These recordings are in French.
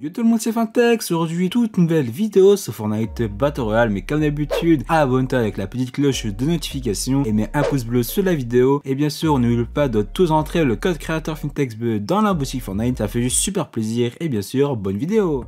Yo tout le monde c'est Fintex, aujourd'hui toute nouvelle vidéo sur Fortnite Battle Royale mais comme d'habitude abonne-toi avec la petite cloche de notification et mets un pouce bleu sur la vidéo et bien sûr n'oublie pas de tous entrer le code créateur bleu dans la boutique Fortnite, ça fait juste super plaisir et bien sûr bonne vidéo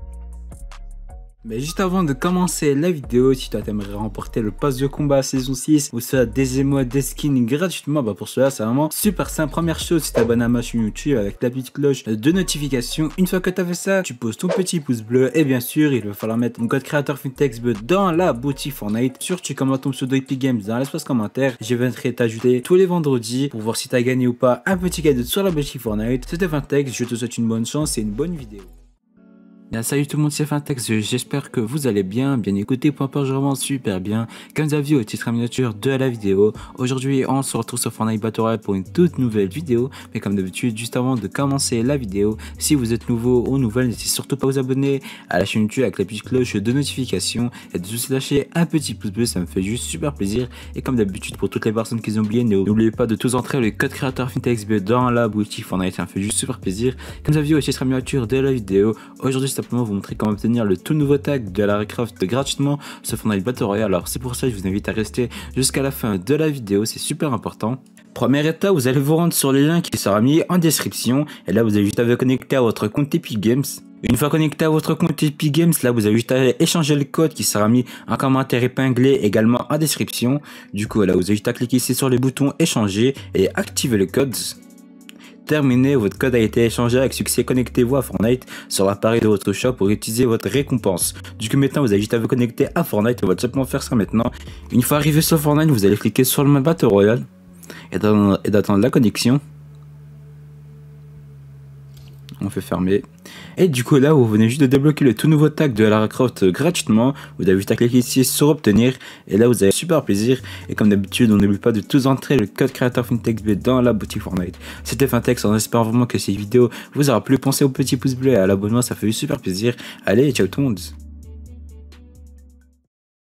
mais juste avant de commencer la vidéo, si toi t'aimerais remporter le pass de combat saison 6 ou soit des émois, des skins gratuitement, bah pour cela c'est vraiment super simple. Première chose, tu t'abonnes à ma chaîne YouTube avec la petite cloche de notification. Une fois que t'as fait ça, tu poses ton petit pouce bleu et bien sûr il va falloir mettre mon code créateur bleu dans la boutique Fortnite. Sur tu commentes ton pseudo Epic Games dans l'espace commentaire. Je viendrai t'ajouter tous les vendredis pour voir si t'as gagné ou pas un petit cadeau sur la boutique Fortnite. C'était FinTex, je te souhaite une bonne chance et une bonne vidéo. Bah, salut tout le monde, c'est Fintex, j'espère que vous allez bien, bien écoutez, pour je vraiment super bien. Comme vous avez vu au titre à miniature de la vidéo, aujourd'hui on se retrouve sur Fortnite Battle Royale pour une toute nouvelle vidéo. Mais comme d'habitude, juste avant de commencer la vidéo, si vous êtes nouveau ou nouvelle, n'hésitez surtout pas à vous abonner à la chaîne YouTube avec la petite cloche de notification et de se lâcher un petit pouce bleu, ça me fait juste super plaisir. Et comme d'habitude, pour toutes les personnes qui ont oublié, n'oubliez pas de tous entrer le code créateur Fintex dans la boutique Fortnite, ça me fait juste super plaisir. Comme vous avez vu au titre à miniature de la vidéo, aujourd'hui vous montrer comment obtenir le tout nouveau tag de la recraft gratuitement sur Fortnite Battle Royale. Alors c'est pour ça que je vous invite à rester jusqu'à la fin de la vidéo, c'est super important. premier étape, vous allez vous rendre sur le lien qui sera mis en description et là vous avez juste à vous connecter à votre compte Epic Games. Une fois connecté à votre compte Epic Games, là vous avez juste à échanger le code qui sera mis en commentaire épinglé également en description. Du coup là vous avez juste à cliquer ici sur le bouton échanger et activer le code terminé, votre code a été échangé avec succès. Connectez-vous à Fortnite sur l'appareil de votre shop pour utiliser votre récompense. Du coup, maintenant, vous avez juste à vous connecter à Fortnite et va simplement faire ça maintenant. Une fois arrivé sur Fortnite, vous allez cliquer sur le mode Battle Royale et d'attendre la connexion. On fait fermer. Et du coup là vous venez juste de débloquer le tout nouveau tag de Lara Croft gratuitement, vous avez juste à cliquer ici sur obtenir et là vous avez super plaisir et comme d'habitude on n'oublie pas de tous entrer le code créateur B dans la boutique Fortnite. C'était Fintex on espère vraiment que cette vidéo vous aura plu, pensez au petit pouce bleu et à l'abonnement ça fait super plaisir, allez ciao tout le monde